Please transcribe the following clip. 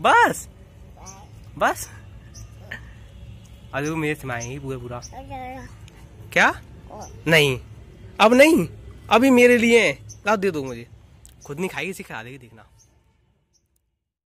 बस बस अरे वो मेरे समाएगी पूरा पूरा क्या नहीं अब नहीं अभी मेरे लिए दे दो मुझे खुद नहीं खाएगी सिखा देगी देखना